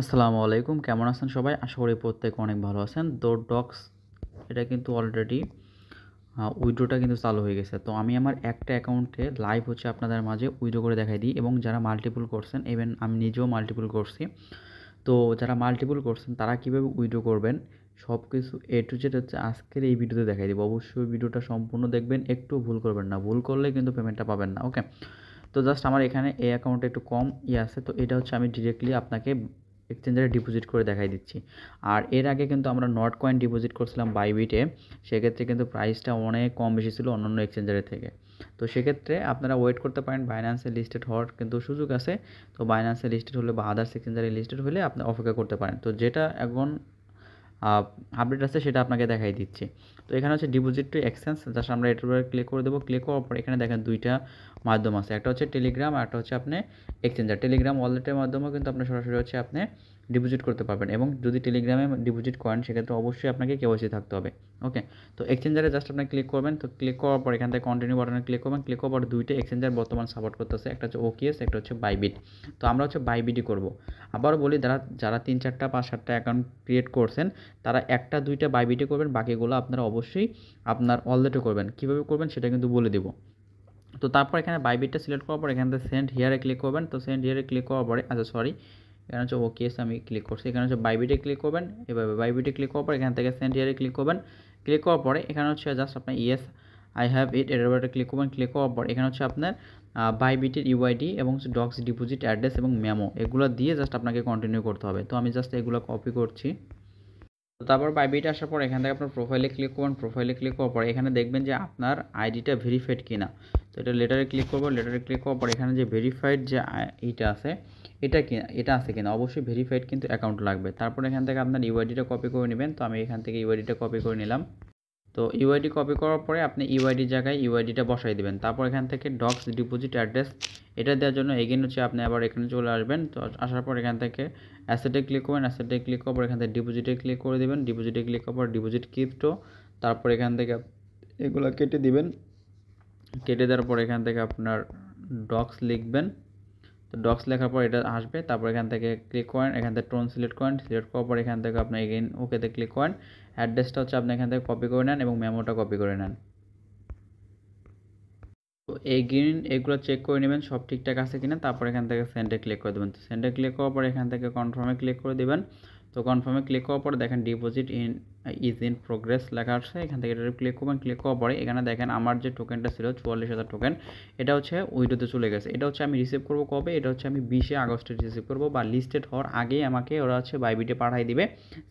আসসালামু আলাইকুম কেমন আছেন সবাই আশা করি প্রত্যেকে অনেক ভালো আছেন দো ডক্স এটা কিন্তু অলরেডি উইড্রোটা কিন্তু চালু হয়ে গেছে তো আমি আমার একটা অ্যাকাউন্টে লাইভ হচ্ছে আপনাদের মাঝে উইড্রো করে দেখাই দিই এবং যারা মাল্টিপুল করছেন ইভেন আমি নিজেও মাল্টিপুল করছি তো যারা মাল্টিপুল করছেন তারা কীভাবে উইড্রো করবেন সব কিছু এ টু জেড হচ্ছে আজকের এই ভিডিওতে দেখাই দিব অবশ্যই ভিডিওটা সম্পূর্ণ দেখবেন একটু ভুল করবেন না ভুল করলে কিন্তু পেমেন্টটা পাবেন না ওকে তো জাস্ট আমার এখানে এই অ্যাকাউন্টে একটু কম ইয়ে আছে তো এটা হচ্ছে আমি ডিরেক্টলি আপনাকে এক্সচেঞ্জারে ডিপোজিট করে দেখাই দিচ্ছি আর এর আগে কিন্তু আমরা নট কয়েন ডিপোজিট করছিলাম বাইবিটে সেক্ষেত্রে কিন্তু প্রাইসটা অনেক কম বেশি ছিল অন্যান্য এক্সচেঞ্জারের থেকে তো সেক্ষেত্রে আপনারা ওয়েট করতে পারেন বাইন্যান্সে লিস্টেড হওয়ার কিন্তু সুযোগ আছে তো বাইন্যান্সে লিস্টেড হলে বা আদার্স এক্সচেঞ্জারে লিস্টেড হলে আপনি অপেক্ষা করতে পারেন তো যেটা এখন আপডেট আছে সেটা আপনাকে দেখাই দিচ্ছে তো এখানে হচ্ছে ডিপোজিট টু এক্সচেঞ্জ জাস্ট আমরা এটার উপরে ক্লিক করে দেবো ক্লিক করার পর এখানে দেখেন দুইটা মাধ্যম আছে একটা হচ্ছে টেলিগ্রাম আর একটা হচ্ছে আপনি এক্সচেঞ্জার টেলিগ্রাম ওয়ালেটের মাধ্যমেও কিন্তু আপনি সরাসরি হচ্ছে আপনি ডিপোজিট করতে পারবেন এবং যদি টেলিগ্রামে ডিপোজিট করেন সেক্ষেত্রে অবশ্যই আপনাকে কেওয়াইসি থাকতে হবে ওকে তো এক্সচেঞ্জারে জাস্ট আপনি ক্লিক করবেন তো ক্লিক করার পর এখান থেকে কন্টিনিউ বাটনে ক্লিক করবেন ক্লিক করার পর দুইটা এক্সচেঞ্জার বর্তমান সাপোর্ট করতেছে একটা হচ্ছে ওকিএস একটা হচ্ছে বাইবিট তো আমরা হচ্ছে বাইবিটই করব আবারও বলি যারা যারা তিন চারটা পাঁচ সাতটা অ্যাকাউন্ট ক্রিয়েট করছেন তারা একটা দুইটা বাইবিটে করবেন বাকিগুলো আপনারা অবশ্যই আপনার অলরেডি করবেন কীভাবে করবেন সেটা কিন্তু বলে দেবো তো তারপর এখানে বাইবিটটা সিলেক্ট করার পর এখান থেকে সেন্ড হিয়ারে ক্লিক করবেন তো সেন্ড হিয়ারে ক্লিক করার পরে আচ্ছা সরি এখানে হচ্ছে ওকে আমি ক্লিক করছি এখানে হচ্ছে বাইবিটে ক্লিক করবেন এভাবে বাইবিটে ক্লিক করার পর এখান থেকে সেন্ড ইয়ারে ক্লিক করবেন ক্লিক করার পরে এখানে হচ্ছে জাস্ট আপনার ইয়েস আই হ্যাভ ইট এটার ক্লিক করবেন ক্লিক করার পর এখানে হচ্ছে আপনার বাইবিটের ইউআইডি এবং ডক্স ডিপোজিট অ্যাড্রেস এবং মেমো এগুলো দিয়ে জাস্ট আপনাকে কন্টিনিউ করতে হবে তো আমি জাস্ট এগুলো কপি করছি তো তারপর বাইবিটা আসার পর এখান থেকে আপনার প্রোফাইলে ক্লিক করবেন প্রোফাইলে ক্লিক করার পর এখানে দেখবেন যে আপনার আইডিটা ভেরিফাইড কিনা তো এটা লেটারে ক্লিক করবো লেটারে ক্লিক করার পর এখানে যে ভেরিফাইড যে ইটা আছে এটা কি এটা আছে কিনা অবশ্যই ভেরিফাইড কিন্তু অ্যাকাউন্ট লাগবে তারপর এখান থেকে আপনার ইউআইডিটা কপি করে নেবেন তো আমি এখান থেকে ইউআইডিটা কপি করে নিলাম তো ইউআইডি কপি করার পরে আপনি ইউআইডির জায়গায় ইউআইডিটা বসাই দেবেন তারপর এখান থেকে ডক্স ডিপোজিট অ্যাড্রেস এটা দেওয়ার জন্য এগেন হচ্ছে আপনি আবার এখানে চলে আসবেন তো আসার পর এখান থেকে অ্যাসেটে ক্লিক করবেন অ্যাসেটে ক্লিক করার পর এখান থেকে ডিপোজিটে ক্লিক করে দেবেন ডিপোজিটে ক্লিক করার পর ডিপোজিট ক্রিপ্টো তারপর এখান থেকে এগুলো কেটে দিবেন কেটে দেওয়ার পর এখান থেকে আপনার ডক্স লিখবেন তো ডক্স লেখার পর এটা আসবে তারপর এখান থেকে ক্লিক করেন এখান থেকে টোন সিলেক্ট করেন সিলেক্ট করার পর এখান থেকে আপনি এগেন ওকেতে ক্লিক করেন অ্যাড্রেসটা হচ্ছে আপনি এখান থেকে কপি করে নেন এবং মেমোটা কপি করে নেন এগেইন এগুলো চেক করে নেবেন সব ঠিকঠাক আছে কিনা তারপর এখান থেকে সেন্ডে ক্লিক করে দেবেন তো সেন্ডে ক্লিক করার পর এখান থেকে কনফার্মে ক্লিক করে দেবেন তো কনফার্মে ক্লিক করার পর দেখেন deposit in is in progress লেখা আছে এখান থেকে এটা ক্লিক করবেন ক্লিক করার পরে এখানে দেখেন আমার যে টোকেনটা ছিল চুয়াল্লিশ হাজার টোকেন এটা হচ্ছে উইডোতে চলে গেছে এটা হচ্ছে আমি রিসিভ করব কবে এটা হচ্ছে আমি বিশে আগস্টে রিসিভ করবো বা লিস্টেড হওয়ার আগেই আমাকে ওরা হচ্ছে বাইবিটে পাঠাই দিবে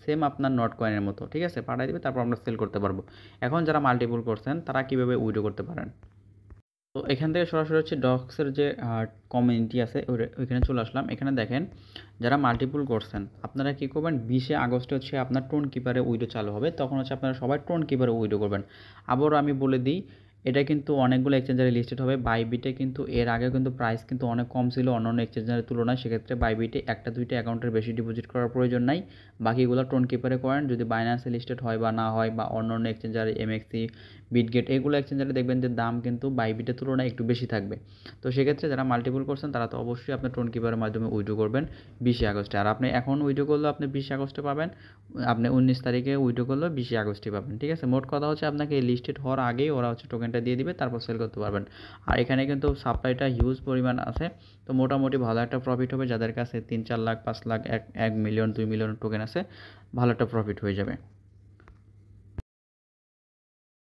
সেম আপনার নট কয়েনের মতো ঠিক আছে পাঠাই দিবে তারপর আমরা সেল করতে পারবো এখন যারা মাল্টিপুল করছেন তারা কীভাবে উইডো করতে পারেন তো এখান থেকে সরাসরি হচ্ছে ডক্সের যে কমিউনিটি আছে ওইখানে চলে আসলাম এখানে দেখেন যারা মাল্টিপুল করছেন আপনারা কি করবেন বিশে আগস্টে হচ্ছে আপনার টোন কিপারে উইডো চালু হবে তখন হচ্ছে আপনারা সবাই টোন কিপারে উইডো করবেন আবারও আমি বলে দিই এটা কিন্তু অনেকগুলো এক্সচেঞ্জারে লিস্টেড হবে বাইবিটে কিন্তু এর আগে কিন্তু প্রাইস কিন্তু অনেক কম ছিল অন্য অন্য এক্সচেঞ্জারের তুলনায় সেক্ষেত্রে বাইবিটে একটা দুইটা অ্যাকাউন্টের বেশি ডিপোজিট করার প্রয়োজন নাই বাকিগুলো টোন কিপারে করেন যদি বাইন্যান্সে লিস্টেড হয় বা না হয় বা অন্য অন্য এক্সচেঞ্জারে এমএক্সি বিটগেট এগুলো এক্সচেঞ্জারে দেখবেন যে দাম কিন্তু বাইবিটের তুলনায় একটু বেশি থাকবে তো সেক্ষেত্রে যারা মাল্টিপুল করছেন তারা তো অবশ্যই আপনার টোন কিপারের মাধ্যমে উইড্রো করবেন বিশে আগস্টে আর আপনি এখন উইড্রো করলেও আপনি বিশে আগস্টে পাবেন আপনি উনিশ তারিখে উইড্রো করলেও বিশে আগস্টে পাবেন ঠিক আছে মোট কথা হচ্ছে আপনাকে লিস্টেড হওয়ার আগেই ওরা হচ্ছে টোকেন এখানটা দিয়ে দিবে তারপর সেল করতে পারবেন আর এখানে কিন্তু সাপ্লাইটা হিউজ পরিমাণ আছে তো মোটামুটি ভালো একটা প্রফিট হবে যাদের কাছে তিন চার লাখ পাঁচ লাখ এক এক মিলিয়ন দুই মিলিয়ন টোকেন আছে ভালো একটা প্রফিট হয়ে যাবে